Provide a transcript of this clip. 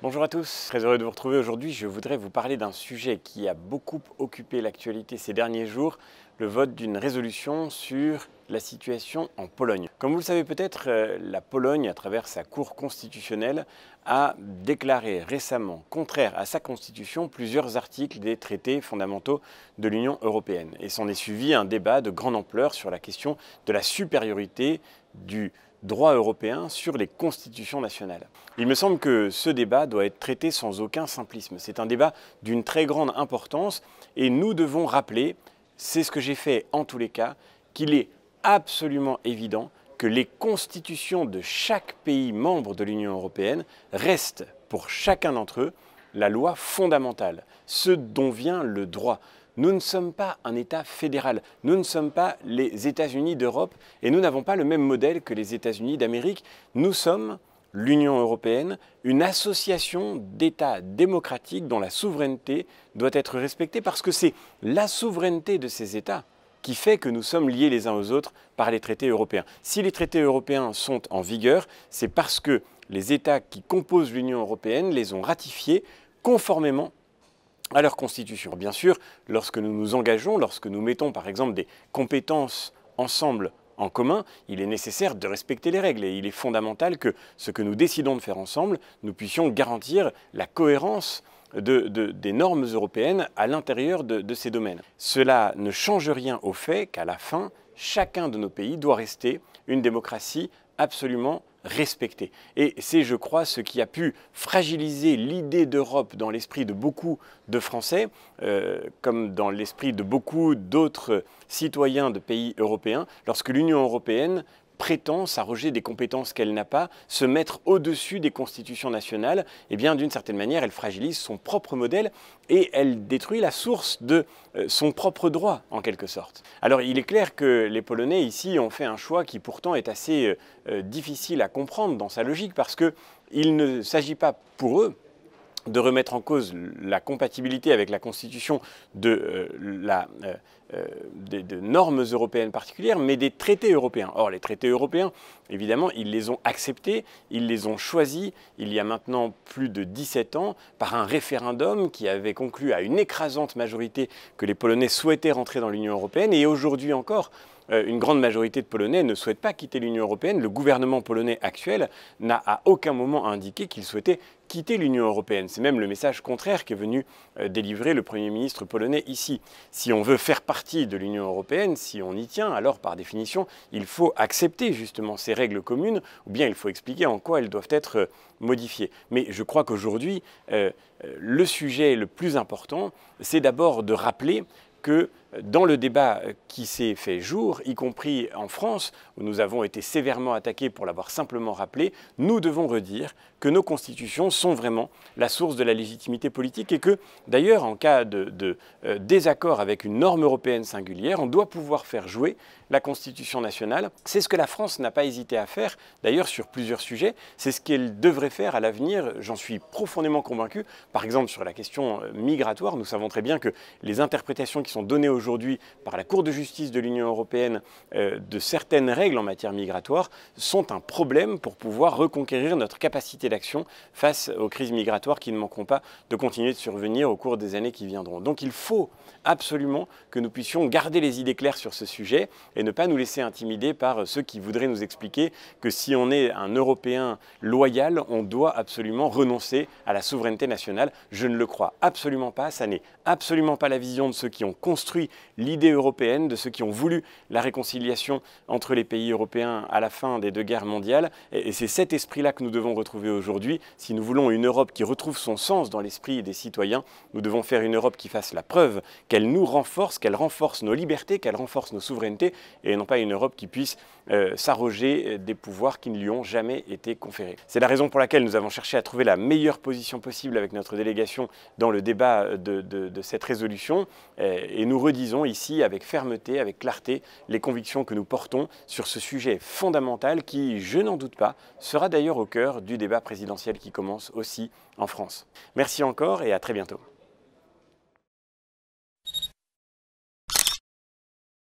Bonjour à tous, très heureux de vous retrouver aujourd'hui. Je voudrais vous parler d'un sujet qui a beaucoup occupé l'actualité ces derniers jours, le vote d'une résolution sur la situation en Pologne. Comme vous le savez peut-être, euh, la Pologne, à travers sa Cour constitutionnelle, a déclaré récemment, contraire à sa constitution, plusieurs articles des traités fondamentaux de l'Union européenne. Et s'en est suivi un débat de grande ampleur sur la question de la supériorité du droit européen sur les constitutions nationales. Il me semble que ce débat doit être traité sans aucun simplisme. C'est un débat d'une très grande importance et nous devons rappeler, c'est ce que j'ai fait en tous les cas, qu'il est absolument évident que les constitutions de chaque pays membre de l'Union européenne restent pour chacun d'entre eux la loi fondamentale, ce dont vient le droit. Nous ne sommes pas un État fédéral, nous ne sommes pas les États-Unis d'Europe et nous n'avons pas le même modèle que les États-Unis d'Amérique. Nous sommes l'Union européenne, une association d'États démocratiques dont la souveraineté doit être respectée parce que c'est la souveraineté de ces États qui fait que nous sommes liés les uns aux autres par les traités européens. Si les traités européens sont en vigueur, c'est parce que les États qui composent l'Union européenne les ont ratifiés conformément à leur constitution. Bien sûr, lorsque nous nous engageons, lorsque nous mettons par exemple des compétences ensemble en commun, il est nécessaire de respecter les règles et il est fondamental que ce que nous décidons de faire ensemble, nous puissions garantir la cohérence des normes européennes à l'intérieur de ces domaines. Cela ne change rien au fait qu'à la fin, chacun de nos pays doit rester une démocratie absolument respecter Et c'est, je crois, ce qui a pu fragiliser l'idée d'Europe dans l'esprit de beaucoup de Français, euh, comme dans l'esprit de beaucoup d'autres citoyens de pays européens, lorsque l'Union européenne prétend s'arroger des compétences qu'elle n'a pas, se mettre au-dessus des constitutions nationales, eh bien d'une certaine manière, elle fragilise son propre modèle et elle détruit la source de euh, son propre droit, en quelque sorte. Alors il est clair que les Polonais ici ont fait un choix qui pourtant est assez euh, euh, difficile à comprendre dans sa logique, parce qu'il ne s'agit pas pour eux de remettre en cause la compatibilité avec la Constitution de, euh, la, euh, euh, normes européennes particulières, mais des traités européens. Or, les traités européens, évidemment, ils les ont acceptés, ils les ont choisis il y a maintenant plus de 17 ans par un référendum qui avait conclu à une écrasante majorité que les Polonais souhaitaient rentrer dans l'Union européenne, et aujourd'hui encore, euh, une grande majorité de Polonais ne souhaitent pas quitter l'Union européenne. Le gouvernement polonais actuel n'a à aucun moment indiqué qu'il souhaitait quitter l'Union européenne. C'est même le message contraire est venu euh, délivrer le Premier ministre polonais ici. Si on veut faire partie de l'Union européenne, si on y tient, alors par définition, il faut accepter justement ces règles communes, ou bien il faut expliquer en quoi elles doivent être euh, modifiées. Mais je crois qu'aujourd'hui, le sujet le plus important, c'est d'abord de rappeler que dans le débat qui s'est fait jour, y compris en France, où nous avons été sévèrement attaqués pour l'avoir simplement rappelé, nous devons redire que nos constitutions sont vraiment la source de la légitimité politique et que, d'ailleurs, en cas de, euh, désaccord avec une norme européenne singulière, on doit pouvoir faire jouer la Constitution nationale. C'est ce que la France n'a pas hésité à faire, d'ailleurs, sur plusieurs sujets. C'est ce qu'elle devrait faire à l'avenir, j'en suis profondément convaincu. Par exemple, sur la question euh, migratoire, nous savons très bien que les interprétations qui sont données aujourd'hui par la Cour de justice de l'Union européenne euh, de certaines règles en matière migratoire sont un problème pour pouvoir reconquérir notre capacité d'action face aux crises migratoires qui ne manqueront pas de continuer de survenir au cours des années qui viendront. Donc il faut absolument que nous puissions garder les idées claires sur ce sujet et ne pas nous laisser intimider par ceux qui voudraient nous expliquer que si on est un Européen loyal, on doit absolument renoncer à la souveraineté nationale. Je ne le crois absolument pas, ça n'est absolument pas la vision de ceux qui ont construit l'idée européenne de ceux qui ont voulu la réconciliation entre les pays européens à la fin des deux guerres mondiales. Et c'est cet esprit-là que nous devons retrouver aujourd'hui. Si nous voulons une Europe qui retrouve son sens dans l'esprit des citoyens, nous devons faire une Europe qui fasse la preuve qu'elle nous renforce, qu'elle renforce nos libertés, qu'elle renforce nos souverainetés, et non pas une Europe qui puisse euh, s'arroger euh, des pouvoirs qui ne lui ont jamais été conférés. C'est la raison pour laquelle nous avons cherché à trouver la meilleure position possible avec notre délégation dans le débat euh, de, de cette résolution, et nous redire disons ici avec fermeté, avec clarté, les convictions que nous portons sur ce sujet fondamental qui, je n'en doute pas, sera d'ailleurs au cœur du débat présidentiel qui commence aussi en France. Merci encore et à très bientôt.